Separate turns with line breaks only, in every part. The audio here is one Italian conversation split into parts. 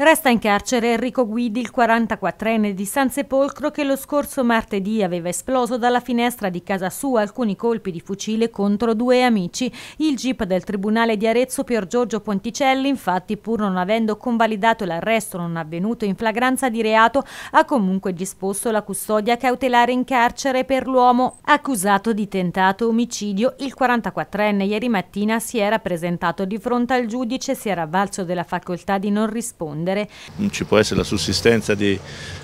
Resta in carcere Enrico Guidi, il 44enne di San Sepolcro, che lo scorso martedì aveva esploso dalla finestra di casa sua alcuni colpi di fucile contro due amici. Il GIP del Tribunale di Arezzo Pier Giorgio Ponticelli, infatti, pur non avendo convalidato l'arresto non avvenuto in flagranza di reato, ha comunque disposto la custodia cautelare in carcere per l'uomo accusato di tentato omicidio. Il 44enne ieri mattina si era presentato di fronte al giudice e si era avvalso della facoltà di non rispondere prendere.
Non ci può essere la sussistenza di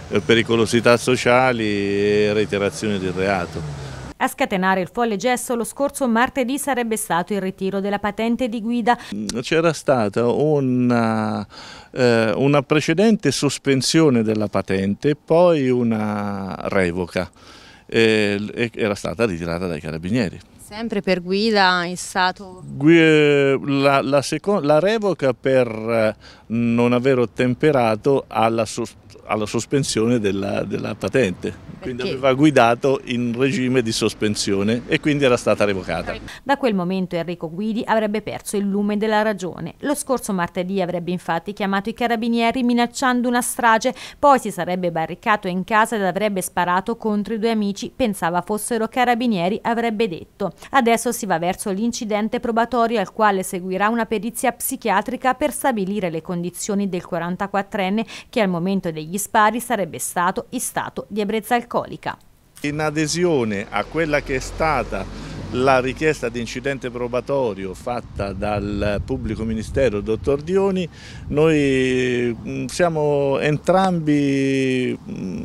eh, pericolosità sociali e reiterazione del reato.
A scatenare il folle gesso lo scorso martedì sarebbe stato il ritiro della patente di guida. Mm,
c'era stata una, eh, una, precedente sospensione della patente poi una revoca. Eh, era stata ritirata dai carabinieri.
Sempre per guida in stato?
Eh, la, la, la revoca per eh, non aver ottemperato alla, sos alla sospensione della, della patente. Perché? aveva guidato in regime di sospensione e quindi era stata revocata.
Da quel momento Enrico Guidi avrebbe perso il lume della ragione. Lo scorso martedì avrebbe infatti chiamato i carabinieri minacciando una strage, poi si sarebbe barricato in casa ed avrebbe sparato contro i due amici, pensava fossero carabinieri, avrebbe detto. Adesso si va verso l'incidente probatorio al quale seguirà una perizia psichiatrica per stabilire le condizioni del 44enne che al momento degli spari sarebbe stato in stato di ebbrezza alcolica.
In adesione a quella che è stata la richiesta di incidente probatorio fatta dal pubblico ministero dottor Dioni, noi mm, siamo entrambi mm,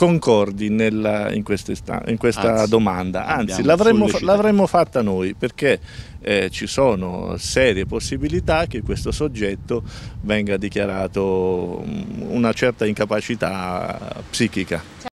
concordi nella, in, questa, in questa Anzi, domanda. Anzi, l'avremmo, l'avremmo, fatta noi perché eh, ci sono serie possibilità che questo soggetto venga dichiarato mm, una certa incapacità psichica. Cioè,